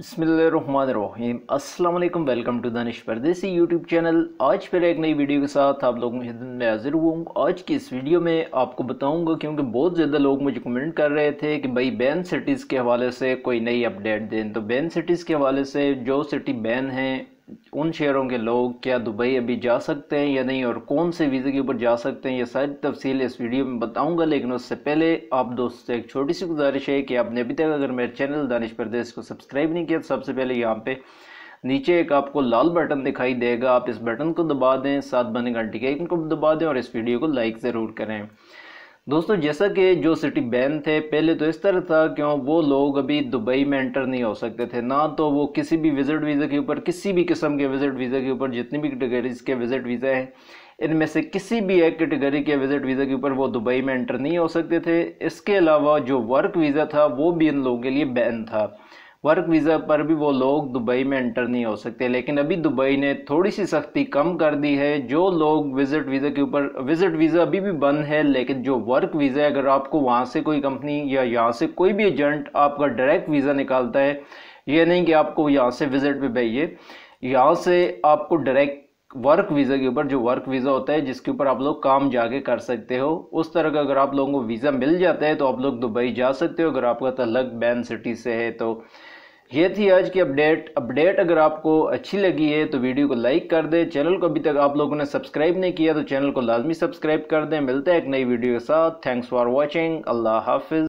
बसमीम अल्लाम welcome to Danish परदेसी यूट्यूब चैनल आज फिर एक नई वीडियो के साथ आप लोगों के खिदमत में हाजिर हुआ आज की इस वीडियो में आपको बताऊँगा क्योंकि बहुत ज़्यादा लोग मुझे कमेंट कर रहे थे कि भाई बैन सिटीज़ के हवाले से कोई नई अपडेट दें तो बैन सिटीज़ के हवाले से जो सिटी बैन हैं उन शहरों के लोग क्या दुबई अभी जा सकते हैं या नहीं और कौन से वीज़े के ऊपर जा सकते हैं ये सारी तफसील इस वीडियो में बताऊंगा लेकिन उससे पहले आप दोस्त से एक छोटी सी गुजारिश है कि आपने अभी तक अगर मेरे चैनल दानिश परदेश को सब्सक्राइब नहीं किया तो सबसे पहले यहाँ पर नीचे एक आपको लाल बटन दिखाई देगा आप इस बटन को दबा दें साथ बने घंटे के आइकन को दबा दें और इस वीडियो को लाइक ज़रूर करें दोस्तों जैसा कि जो सिटी बैन थे पहले तो इस तरह था क्यों वो लोग अभी दुबई में एंटर नहीं हो सकते थे ना तो वो किसी भी विजिट वीज़ा के ऊपर किसी भी किस्म के विजिट वीज़ा के ऊपर जितनी भी कैटेगरीज के विजिट वीज़ा हैं इनमें से किसी भी एक कैटेगरी के विजिट वीज़ा के ऊपर वो दुबई में एंटर नहीं हो सकते थे इसके अलावा जो वर्क वीज़ा था वो भी इन लोगों के लिए बैन था वर्क वीज़ा पर भी वो लोग दुबई में एंटर नहीं हो सकते लेकिन अभी दुबई ने थोड़ी सी सख्ती कम कर दी है जो लोग विज़िट वीज़ा के ऊपर विज़िट वीज़ा अभी भी बंद है लेकिन जो वर्क वीज़ा है अगर आपको वहाँ से कोई कंपनी या यहाँ से कोई भी एजेंट आपका डायरेक्ट वीज़ा निकालता है ये नहीं कि आपको यहाँ से विज़िट पे भेजिए यहाँ से आपको डायरेक्ट वर्क वीज़ा के ऊपर जो वर्क वीज़ा होता है जिसके ऊपर आप लोग काम जाके कर सकते हो उस तरह का अगर आप लोगों को वीज़ा मिल जाता है तो आप लोग दुबई जा सकते हो अगर आपका तलग बैन सिटी से है तो ये थी आज की अपडेट अपडेट अगर आपको अच्छी लगी है तो वीडियो को लाइक कर दें चैनल को अभी तक आप लोगों ने सब्सक्राइब नहीं किया तो चैनल को लाजमी सब्सक्राइब कर दें मिलते हैं एक नई वीडियो के साथ थैंक्स फॉर वॉचिंग अल्लाह हाफिज़